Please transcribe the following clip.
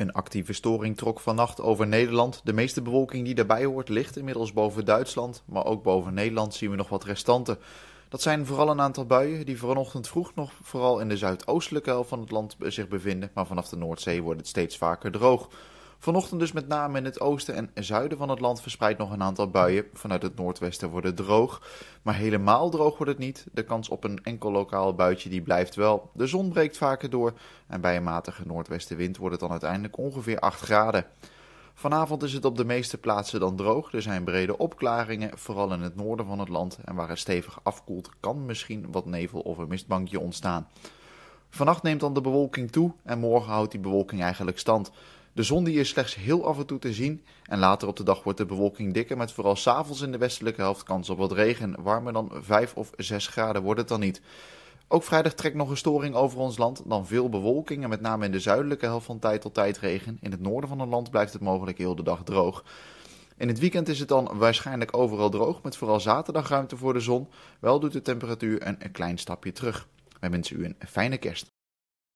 Een actieve storing trok vannacht over Nederland. De meeste bewolking die daarbij hoort ligt inmiddels boven Duitsland, maar ook boven Nederland zien we nog wat restanten. Dat zijn vooral een aantal buien die vanochtend vroeg nog vooral in de zuidoostelijke helft van het land zich bevinden, maar vanaf de Noordzee wordt het steeds vaker droog. Vanochtend dus met name in het oosten en zuiden van het land verspreidt nog een aantal buien. Vanuit het noordwesten wordt het droog, maar helemaal droog wordt het niet. De kans op een enkel lokaal buitje die blijft wel. De zon breekt vaker door en bij een matige noordwestenwind wordt het dan uiteindelijk ongeveer 8 graden. Vanavond is het op de meeste plaatsen dan droog. Er zijn brede opklaringen, vooral in het noorden van het land. En waar het stevig afkoelt, kan misschien wat nevel of een mistbankje ontstaan. Vannacht neemt dan de bewolking toe en morgen houdt die bewolking eigenlijk stand. De zon die is slechts heel af en toe te zien en later op de dag wordt de bewolking dikker met vooral s'avonds in de westelijke helft kans op wat regen. Warmer dan 5 of 6 graden wordt het dan niet. Ook vrijdag trekt nog een storing over ons land, dan veel bewolking en met name in de zuidelijke helft van tijd tot tijd regen. In het noorden van het land blijft het mogelijk heel de dag droog. In het weekend is het dan waarschijnlijk overal droog, met vooral zaterdag ruimte voor de zon. Wel doet de temperatuur een klein stapje terug. Wij wensen u een fijne kerst.